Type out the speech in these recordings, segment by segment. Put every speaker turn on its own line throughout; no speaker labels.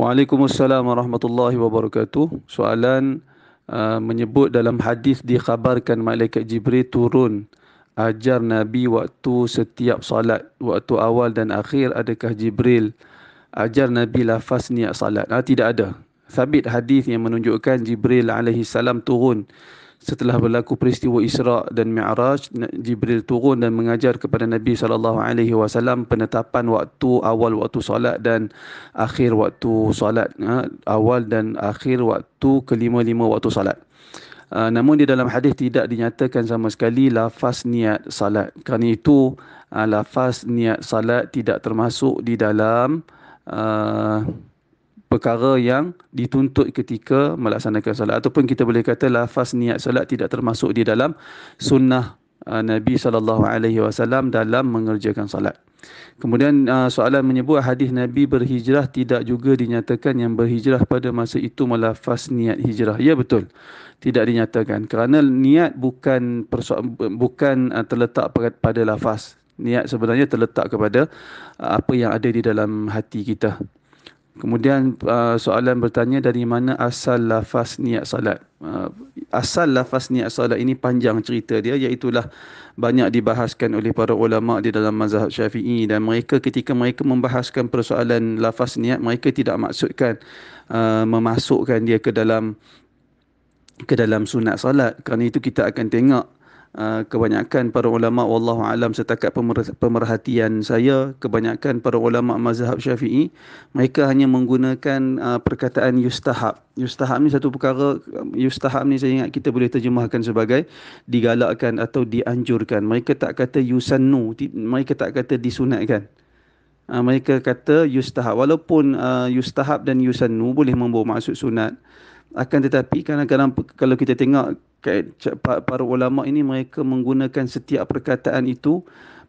Waalaikumsalam warahmatullahi wabarakatuh. Soalan uh, menyebut dalam hadis dikhabarkan malaikat Jibril turun ajar Nabi waktu setiap salat, waktu awal dan akhir adakah Jibril ajar Nabi lafaz niat salat? Ah tidak ada. Sabit hadis yang menunjukkan Jibril alaihi salam turun setelah berlaku peristiwa Isra dan Mi'raj Jibril turun dan mengajar kepada Nabi saw penetapan waktu awal waktu solat dan akhir waktu solat ha, awal dan akhir waktu kelima-lima waktu solat Uh, namun di dalam hadis tidak dinyatakan sama sekali lafaz niat salat. Kerana itu uh, lafaz niat salat tidak termasuk di dalam uh, perkara yang dituntut ketika melaksanakan solat ataupun kita boleh kata lafaz niat solat tidak termasuk di dalam sunnah uh, Nabi sallallahu alaihi wasallam dalam mengerjakan solat. Kemudian uh, soalan menyebut hadis Nabi berhijrah tidak juga dinyatakan yang berhijrah pada masa itu melafaz niat hijrah. Ya betul. Tidak dinyatakan kerana niat bukan bukan uh, terletak pada lafaz. Niat sebenarnya terletak kepada apa yang ada di dalam hati kita. Kemudian uh, soalan bertanya dari mana asal lafaz niat salat. Uh, asal lafaz niat salat ini panjang cerita dia iaitu banyak dibahaskan oleh para ulama di dalam mazhab Syafi'i dan mereka ketika mereka membahaskan persoalan lafaz niat mereka tidak maksudkan uh, memasukkan dia ke dalam ke dalam sunat salat. Kerana itu kita akan tengok Ah, kebanyakan para ulama wallahu alam setakat pemerhatian saya kebanyakan para ulama mazhab syafi'i mereka hanya menggunakan uh, perkataan yustahab yustahab ni satu perkara yustahab ni saya ingat kita boleh terjemahkan sebagai digalakkan atau dianjurkan mereka tak kata yusannu mereka tak kata disunatkan uh, mereka kata yustahab walaupun uh, yustahab dan yusannu boleh membawa maksud sunat akan tetapi kadang-kadang kalau kita tengok para ulama ini mereka menggunakan setiap perkataan itu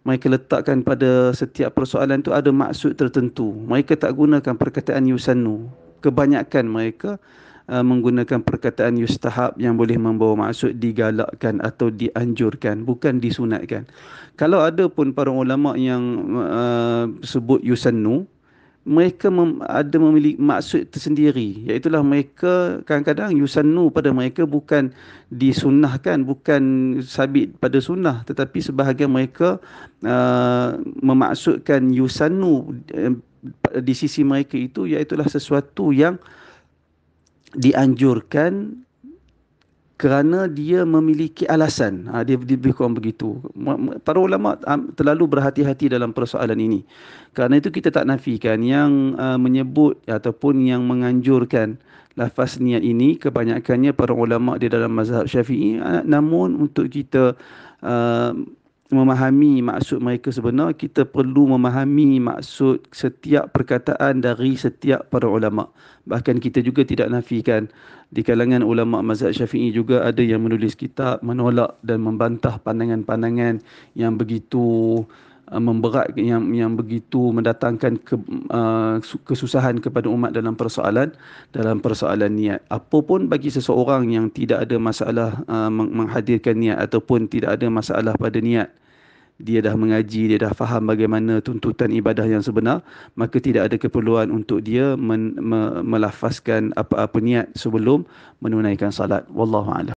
mereka letakkan pada setiap persoalan itu ada maksud tertentu mereka tak gunakan perkataan yusannu kebanyakan mereka uh, menggunakan perkataan yustahab yang boleh membawa maksud digalakkan atau dianjurkan bukan disunatkan kalau ada pun para ulama yang uh, sebut yusannu mereka mem, ada memiliki maksud tersendiri iaitu mereka kadang-kadang yusannu pada mereka bukan disunnahkan bukan sabit pada sunnah tetapi sebahagian mereka uh, memaksudkan yusannu uh, di sisi mereka itu iaitu sesuatu yang dianjurkan kerana dia memiliki alasan ha, dia lebih kurang begitu para ulama terlalu berhati-hati dalam persoalan ini kerana itu kita tak nafikan yang uh, menyebut ataupun yang menganjurkan lafaz niat ini kebanyakannya para ulama di dalam mazhab syafi'i uh, namun untuk kita uh, memahami maksud mereka sebenar, kita perlu memahami maksud setiap perkataan dari setiap para ulama. Bahkan kita juga tidak nafikan di kalangan ulama mazhab Syafi'i juga ada yang menulis kitab menolak dan membantah pandangan-pandangan yang begitu uh, memberat yang yang begitu mendatangkan ke, uh, kesusahan kepada umat dalam persoalan dalam persoalan niat. Apapun bagi seseorang yang tidak ada masalah uh, menghadirkan niat ataupun tidak ada masalah pada niat, dia dah mengaji, dia dah faham bagaimana tuntutan ibadah yang sebenar, maka tidak ada keperluan untuk dia men, melafazkan apa-apa niat sebelum menunaikan salat. Wallahu a'lam.